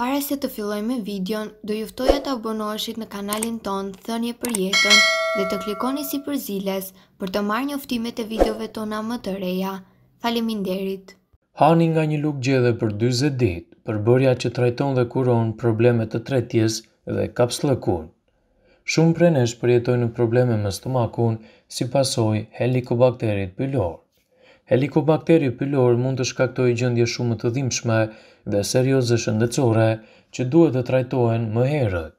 Para se të filloj me videon, do juftoja të abonoheshit në kanalin ton Thënje për jetën dhe të klikoni si për ziles për të marrë njoftimet e videove tona më të reja. Faleminderit! Hani nga një luk gjedhe për 20 dit, përbërja që trajton dhe kuron problemet të tretjes dhe lëkun. Shumë prej nesh përjetojnë në probleme me stomakun si pasoj helikobakterit pylor. Helikobakterit pylor mund të shkaktoj gjëndje shumë të dhimshme dhe serioze shëndetësore që duhet të trajtohen më herët.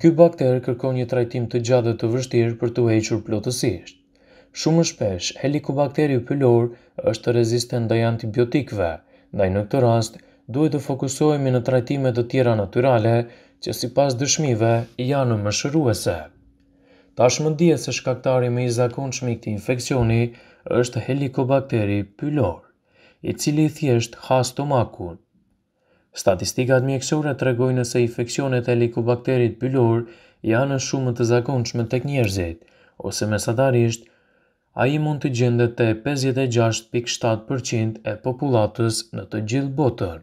Ky bakter kërkon një trajtim të gjatë dhe të vështirë për të hequr plotësisht. Shumë shpesh, helikobakteri pëllor është të rezistent ndaj antibiotikve, ndaj në këtë rast, duhet të fokusohemi në trajtimet të tjera naturale, që si pas dëshmive, janë më shëruese. Tash më dje se shkaktari me i zakon të infekcioni është helikobakteri pëllor i cili thjesht has stomakun. Statistikat mjekësore të regojnë se infekcionet e likobakterit pylor janë shumë të zakonçme tek njerëzit, ose me sadarisht, a i mund të gjendet të 56.7% e populatës në të gjithë botën.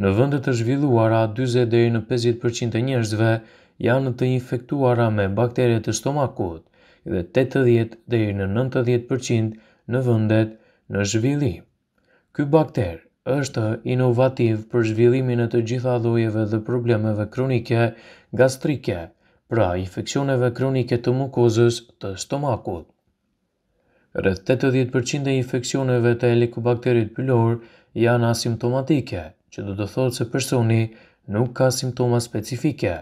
Në vëndet të zhvilluara, 20 në 50% e njerëzve janë të infektuara me bakterjet e stomakut dhe 80 në 90% në vëndet në zhvillim. Ky bakter është inovativ për zhvillimin e të gjitha llojeve dhe problemeve kronike gastrike, pra infeksioneve kronike të mukozës të stomakut. Rreth 80% e infeksioneve të helikobakterit pylor janë asimptomatike, që do të thotë se personi nuk ka simptoma specifike.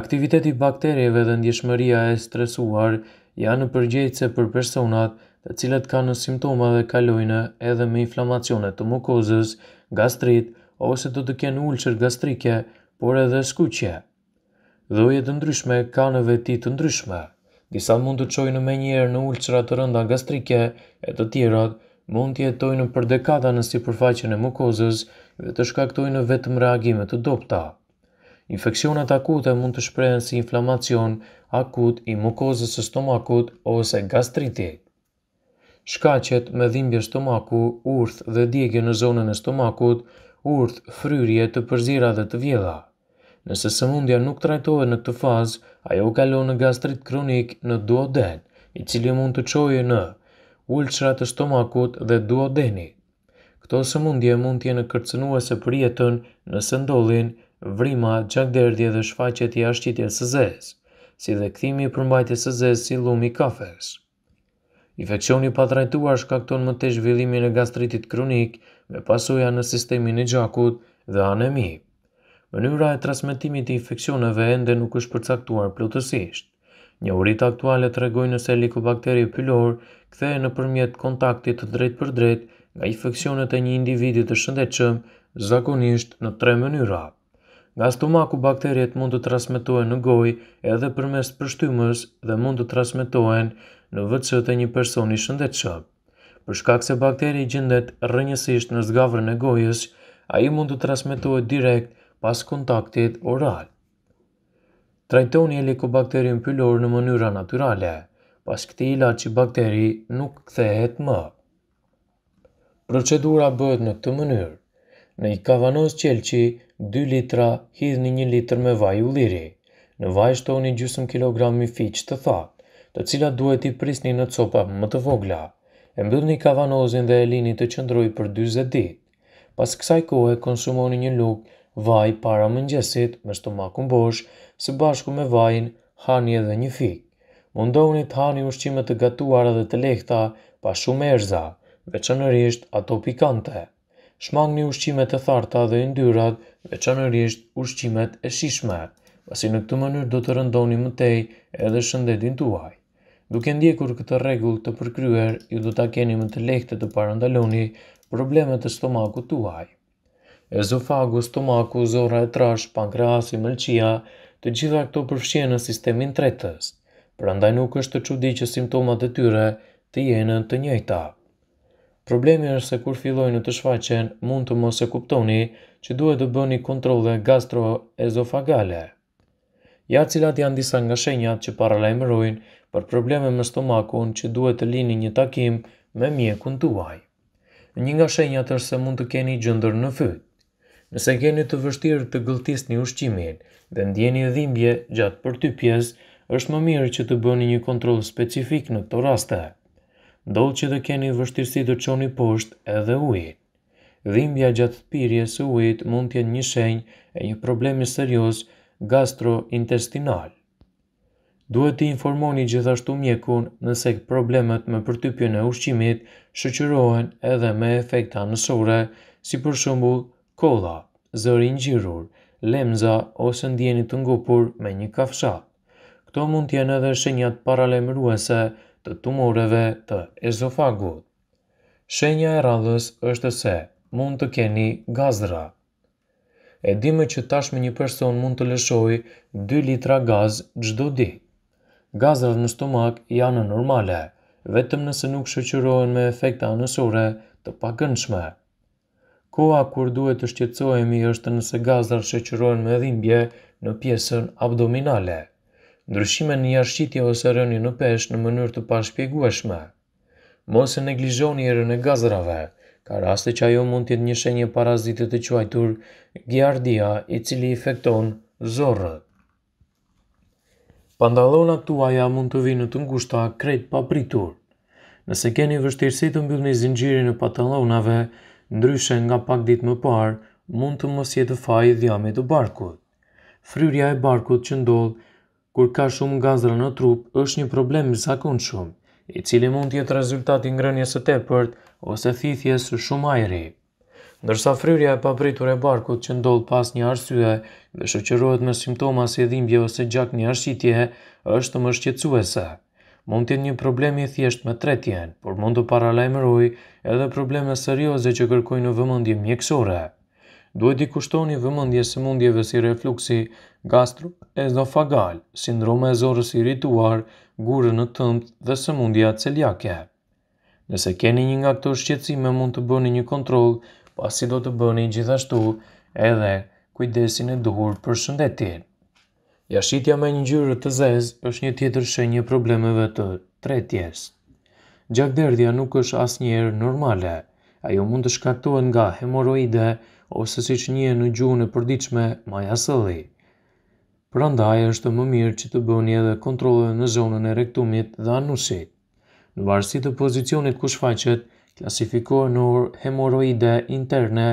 Aktiviteti bakterieve dhe ndjeshmëria e stresuar janë përgjejtëse për personat të cilat ka në simptoma dhe kalojnë edhe me inflamacionet të mukozës, gastrit, ose të të kenë ulqër gastrike, por edhe skuqje. Dhojet të ndryshme ka në vetit të ndryshme. Disa mund të qojnë në menjerë në ulqërat të rënda gastrike, e të tjerat mund të jetojnë për dekada në si përfaqen e mukozës dhe të shkaktojnë vetëm reagimet të dopta. Infekcionat akute mund të shprehen si inflamacion akut i mukozës së stomakut ose gastriti. Shkaqet me dhimbje stomaku, urth dhe djegje në zonën e stomakut, urth fryrje të përzira dhe të vjedha. Nëse sëmundja nuk trajtohet në këtë fazë, ajo kalon në gastrit kronik në duoden, i cili mund të qojë në ulçrat të stomakut dhe duodeni. Këto sëmundje mund t'jene kërcënuese për jetën nëse ndodhin vrima, gjakderdje dhe shfaqet i ashqitje së zezë, si dhe këthimi i përmbajtje së zezë si lumi kafes. Infekcioni pa drejtuar shkakton më të zhvillimin e gastritit kronik me pasoja në sistemin e gjakut dhe anemi. Mënyra e transmitimit të infekcioneve ende nuk është përcaktuar plotësisht. Një urit aktuale të regojnë nëse likobakteri pylor kthehe në përmjet kontaktit të drejt për drejt nga infekcionet e një individit të shëndechëm zakonisht në tre mënyrat. Nga stomaku bakteriet mund të transmitohen në gojë edhe përmes përshtymës dhe mund të transmitohen në vëtësët e një personi shëndetshëm. Për shkak se bakteri gjendet rrënjësisht në zgavrën e gojës, ai mund të transmetohet direkt pas kontaktit oral. Trajtoni helikobakterin pylor në mënyra natyrale, pas këti ilat që bakteri nuk kthehet më. Procedura bëhet në këtë mënyrë në një kavanoz qelqi 2 litra hidhni një 1 litrë me vaj u liri. Në vaj shtoni gjusëm kilogrami fiq të thatë, të cila duhet i prisni në copa më të vogla. E mbyllni kavanozin dhe e lini të qëndroj për 40 ditë. Pas kësaj kohë konsumoni një lukë vaj para mëngjesit me stomakun bosh, së bashku me vajin, hani edhe një fik. Mundohuni të hani ushqime të gatuara dhe të lehta pa shumë erza, veçanërisht ato pikante shmangni ushqimet e tharta dhe ndyrat, veçanërrisht ushqimet e shishme, pasi në këtë mënyrë do të rëndoni më tej edhe shëndetin tuaj. Duke ndjekur këtë rregull të përkryer, ju do ta keni më të lehtë të parandaloni problemet e stomakut tuaj. Ezofagu, stomaku, zorra e trash, pankreasi, mëlçia, të gjitha këto përfshihen në sistemin tretës. Prandaj nuk është të çudi që simptomat e tyre të jenë të njëjta. Problemi është se kur fillojnë të shfaqen, mund të mos e kuptoni që duhet të bëni kontrole gastroezofagale. Ja cilat janë disa nga shenjat që paralajmërojnë për probleme me stomakun që duhet të lini një takim me mjekun tuaj. Një nga shenjat është se mund të keni gjëndër në fyt. Nëse keni të vështirë të gëltis një ushqimin dhe ndjeni e dhimbje gjatë për ty pjesë, është më mirë që të bëni një kontrol specifik në të rastet dollë që të keni vështirësi të qoni poshtë edhe ujit. Dhimbja gjatë pirje së ujit mund tjenë një shenjë e një problemi serios gastrointestinal. Duhet të informoni gjithashtu mjekun nëse problemet me përtypjën e ushqimit shëqyrohen edhe me efekta nësore, si për shumbu kolla, zërin gjirur, lemza ose ndjenit të ngupur me një kafshat. Këto mund jenë edhe shenjat paralemruese të tumoreve të ezofagut. Shenja e radhës është se mund të keni gazra. E dime që tashme një person mund të lëshoj 2 litra gaz gjdo di. Gazrat në stomak janë normale, vetëm nëse nuk shëqyrojnë me efekta anësore të pakëndshme. Koa kur duhet të shqetsojemi është nëse gazrat shëqyrojnë me dhimbje në pjesën abdominale ndryshime në jashqitje ose rëni në pesh në mënyrë të pashpjegueshme. Mos e neglizhoni erën e gazrave, ka raste që ajo mund tjetë një shenje parazitet të quajtur giardia i cili efekton zorë. Pandalona tuaja mund të vinë të ngushta krejt papritur. Nëse keni vështirësi të mbyllë një zingjiri në patalonave, ndryshe nga pak ditë më parë, mund të mos jetë faj i dhjame të barkut. Fryrja e barkut që ndodhë kur ka shumë gazra në trup, është një problem i zakon shumë, i cili mund tjetë rezultat i ngrënjës të tepërt ose thithjes shumë ajri. Ndërsa fryrja e papritur e barkut që ndodh pas një arsye dhe shoqërohet me simptoma si dhimbje ose gjak një arsitje, është më shqetësuese. Mund të jetë një problem i thjeshtë me tretjen, por mund të paralajmëroj edhe probleme serioze që kërkojnë në vëmendje mjekësore duhet i kushtoni vëmëndje së mundjeve si refluksi, gastro, ezofagal, sindrome e zorës i rituar, gurë në tëmët dhe së mundja celjake. Nëse keni një nga këto shqecime mund të bëni një kontrol, pasi do të bëni gjithashtu edhe kujdesin e duhur për shëndetin. Jashitja me një gjyre të zezë është një tjetër shenje problemeve të tretjes. Gjakderdhja nuk është asë njerë normale ajo mund të shkaktohet nga hemoroide ose si që një në gjuhën e përdiqme maja sëllë. Pra ndaj është më mirë që të bëni edhe kontrole në zonën e rektumit dhe anusit. Në varsit të pozicionit ku shfaqet, klasifikohen në hemoroide interne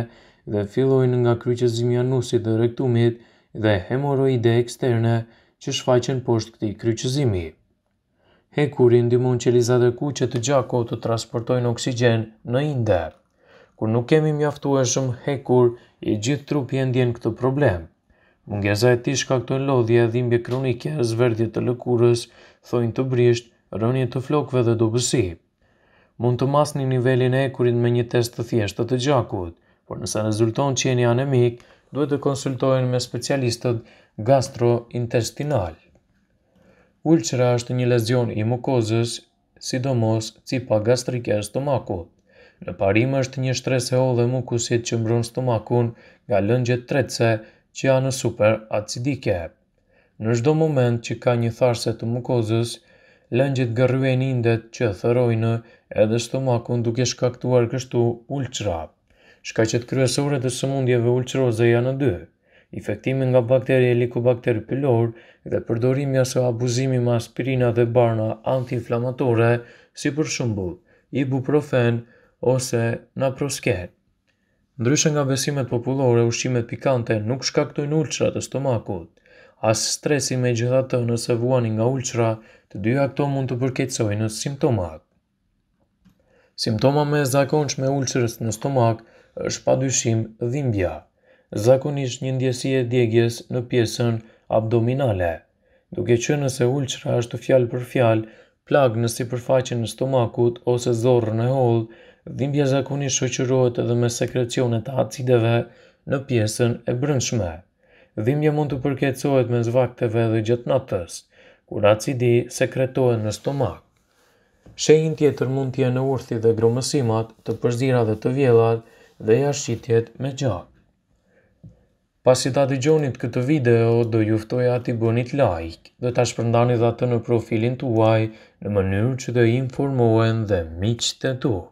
dhe fillojnë nga kryqëzimi anusit dhe rektumit dhe hemoroide eksterne që shfaqen poshtë këti kryqëzimi hekuri që qeliza dhe kuqe të gjako të transportojnë oksigen në inder. Kur nuk kemi mjaftueshëm hekur, i gjithë trupi e ndjen këtë problem. Mungesa e tij shkakton lodhje, dhimbje kronike, zverdje të lëkurës, thojnë të brisht, rënje të flokëve dhe dobësi. Mund të masni nivelin e kurin me një test të thjeshtë të gjakut, por nëse rezulton që jeni anemik, duhet të konsultojnë me specialistët gastrointestinal. Ulqëra është një lezion i mukozës, sidomos cipa gastrike e stomakut. Në parim është një shtres e ollë mukusit që mbron stomakun nga lëngjet tretëse që janë super acidike. Në shdo moment që ka një tharse të mukozës, lëngjet gërruen indet që thërojnë edhe stomakun duke shkaktuar kështu që Shkaqet kryesore të sëmundjeve ulqëroze janë dyë infektimi nga bakteri likobakteri pëllor dhe përdorimi ose abuzimi më aspirina dhe barna antiinflamatore, si për shembull, ibuprofen ose naproskel. Ndryshe nga besimet popullore, ushqimet pikante nuk shkaktojnë ulçra të stomakut. As stresi me gjitha të nëse vuani nga ulçra, të dyja këto mund të përketsojnë në simptomat. Simptoma me zakonç me ulçrës në stomak është pa dyshim dhimbja zakonisht një ndjesi e djegjes në pjesën abdominale. Duke që nëse ulqra është fjal fjalë për fjalë, plagë në si përfaqin në stomakut ose zorë në hollë, dhimbja zakonisht shoqërohet edhe me sekrecionet të acideve në pjesën e brëndshme. Dhimbja mund të përketsohet me zvakteve dhe gjëtë natës, kur acidi sekretohet në stomak. Shehin tjetër mund tje në urthi dhe gromësimat të përzira dhe të vjelat dhe jashqitjet me gjak. Pasi ta të gjonit këtë video, do juftoj ati bënit like dhe ta shpërndani dhe atë në profilin të uaj në mënyrë që të informohen dhe miqë të tukë.